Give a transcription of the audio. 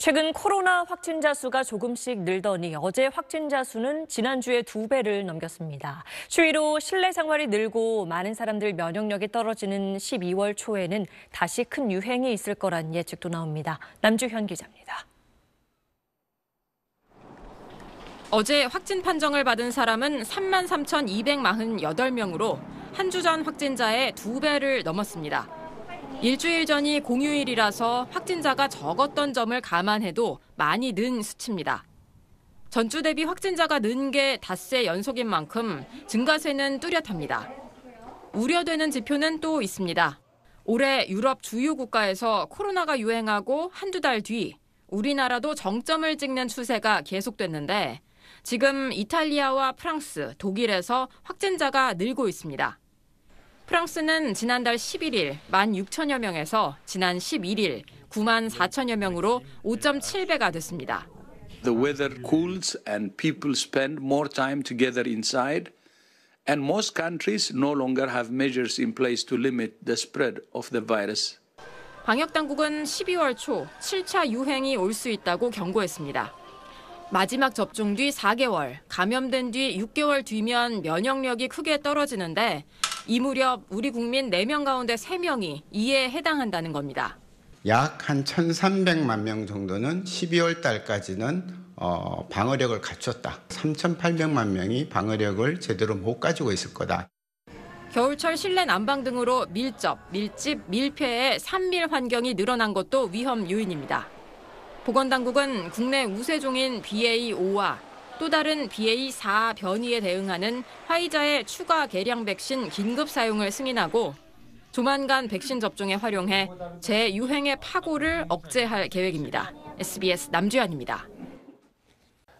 최근 코로나 확진자 수가 조금씩 늘더니 어제 확진자 수는 지난주에 두 배를 넘겼습니다. 추위로 실내 생활이 늘고 많은 사람들 면역력이 떨어지는 12월 초에는 다시 큰 유행이 있을 거란 예측도 나옵니다. 남주현 기자입니다. 어제 확진 판정을 받은 사람은 33,248명으로 한 주 전 확진자의 두 배를 넘었습니다. 일주일 전이 공휴일이라서 확진자가 적었던 점을 감안해도 많이 는 수치입니다. 전주 대비 확진자가 는 게 닷새 연속인 만큼 증가세는 뚜렷합니다. 우려되는 지표는 또 있습니다. 올해 유럽 주요 국가에서 코로나가 유행하고 한두 달 뒤 우리나라도 정점을 찍는 추세가 계속됐는데 지금 이탈리아와 프랑스, 독일에서 확진자가 늘고 있습니다. 프랑스는 지난달 11일 1만 6천여 명에서 지난 11일 9만 4천여 명으로 5.7배가 됐습니다. The weather cools and people spend more time together inside and most countries no longer have measures in place to limit the spread of the virus. 방역 당국은 12월 초 7차 유행이 올 수 있다고 경고했습니다. 마지막 접종 뒤 4개월, 감염된 뒤 6개월 뒤면 면역력이 크게 떨어지는데 이 무렵 우리 국민 4명 가운데 3명이 이에 해당한다는 겁니다. 약 한 1,300만 명 정도는 12월 달까지는 어, 방어력을 갖췄다. 3,800만 명이 방어력을 제대로 못 가지고 있을 거다. 겨울철 실내 난방 등으로 밀접, 밀집, 밀폐의 산밀 환경이 늘어난 것도 위험 요인입니다. 보건당국은 국내 우세종인 BA5와 또 다른 BA4 변이에 대응하는 화이자의 추가 개량 백신 긴급 사용을 승인하고 조만간 백신 접종에 활용해 재유행의 파고를 억제할 계획입니다. SBS 남주현입니다.